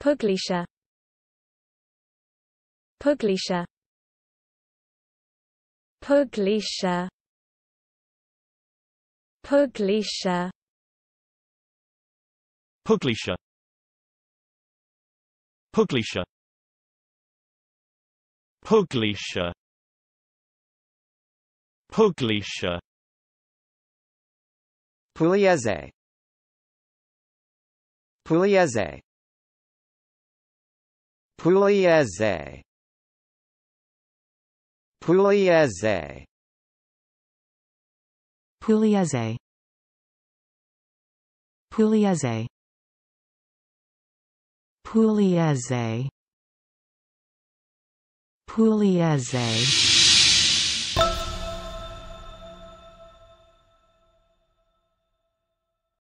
Pugliese Pugliese Pugliese Pugliese Pugliese Pugliese Pugliese Pugliese Pugliese Pugliese Pugliese Pugliese Pugliese Pugliese Pugliese Pugliese